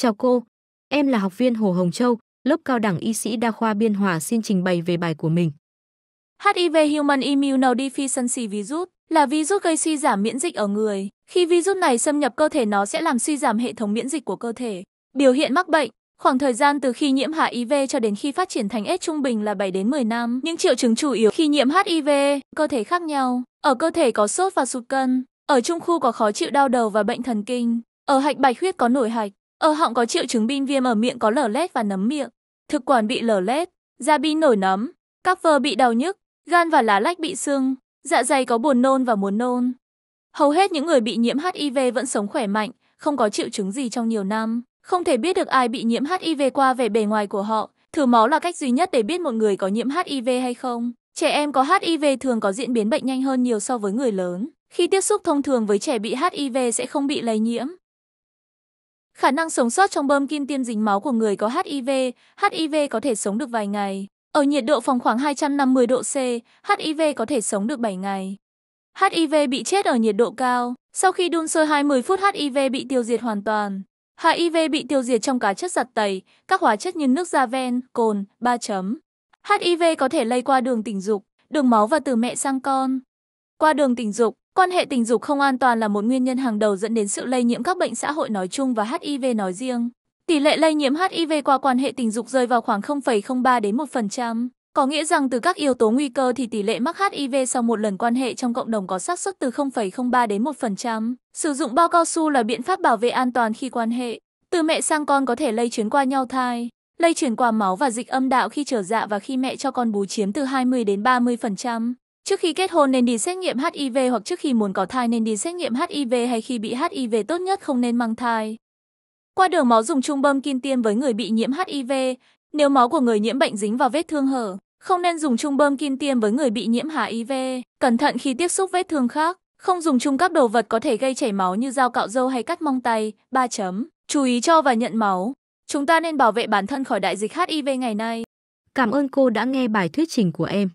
Chào cô, em là học viên Hồ Hồng Châu, lớp cao đẳng y sĩ đa khoa Biên Hòa xin trình bày về bài của mình. HIV Human Immunodeficiency Virus là virus gây suy giảm miễn dịch ở người. Khi virus này xâm nhập cơ thể nó sẽ làm suy giảm hệ thống miễn dịch của cơ thể. Biểu hiện mắc bệnh Khoảng thời gian từ khi nhiễm HIV cho đến khi phát triển thành AIDS trung bình là 7 đến 10 năm. Những triệu chứng chủ yếu khi nhiễm HIV, cơ thể khác nhau. Ở cơ thể có sốt và sụt cân. Ở trung khu có khó chịu đau đầu và bệnh thần kinh. Ở hạch bạch huyết có nổi hạch. Ở ờ, họng có triệu chứng bin viêm ở miệng có lở lét và nấm miệng, thực quản bị lở lét, da bin nổi nấm, các vơ bị đau nhức, gan và lá lách bị sưng, dạ dày có buồn nôn và muốn nôn. Hầu hết những người bị nhiễm HIV vẫn sống khỏe mạnh, không có triệu chứng gì trong nhiều năm. Không thể biết được ai bị nhiễm HIV qua vẻ bề ngoài của họ. Thử máu là cách duy nhất để biết một người có nhiễm HIV hay không. Trẻ em có HIV thường có diễn biến bệnh nhanh hơn nhiều so với người lớn. Khi tiếp xúc thông thường với trẻ bị HIV sẽ không bị lây nhiễm. Khả năng sống sót trong bơm kim tiêm dính máu của người có HIV, HIV có thể sống được vài ngày. Ở nhiệt độ phòng khoảng 250 độ C, HIV có thể sống được 7 ngày. HIV bị chết ở nhiệt độ cao. Sau khi đun sôi 20 phút HIV bị tiêu diệt hoàn toàn. HIV bị tiêu diệt trong cá chất giặt tẩy, các hóa chất như nước da ven, cồn, ba chấm. HIV có thể lây qua đường tình dục, đường máu và từ mẹ sang con. Qua đường tình dục, Quan hệ tình dục không an toàn là một nguyên nhân hàng đầu dẫn đến sự lây nhiễm các bệnh xã hội nói chung và HIV nói riêng. Tỷ lệ lây nhiễm HIV qua quan hệ tình dục rơi vào khoảng 0,03 đến 1%, có nghĩa rằng từ các yếu tố nguy cơ thì tỷ lệ mắc HIV sau một lần quan hệ trong cộng đồng có xác suất từ 0,03 đến 1%. Sử dụng bao cao su là biện pháp bảo vệ an toàn khi quan hệ. Từ mẹ sang con có thể lây chuyển qua nhau thai, lây chuyển qua máu và dịch âm đạo khi trở dạ và khi mẹ cho con bú chiếm từ 20 đến 30%. Trước khi kết hôn nên đi xét nghiệm HIV hoặc trước khi muốn có thai nên đi xét nghiệm HIV hay khi bị HIV tốt nhất không nên mang thai. Qua đường máu dùng chung bơm kim tiêm với người bị nhiễm HIV, nếu máu của người nhiễm bệnh dính vào vết thương hở, không nên dùng chung bơm kim tiêm với người bị nhiễm HIV. Cẩn thận khi tiếp xúc vết thương khác, không dùng chung các đồ vật có thể gây chảy máu như dao cạo râu hay cắt mong tay. Ba chấm. Chú ý cho và nhận máu. Chúng ta nên bảo vệ bản thân khỏi đại dịch HIV ngày nay. Cảm ơn cô đã nghe bài thuyết trình của em.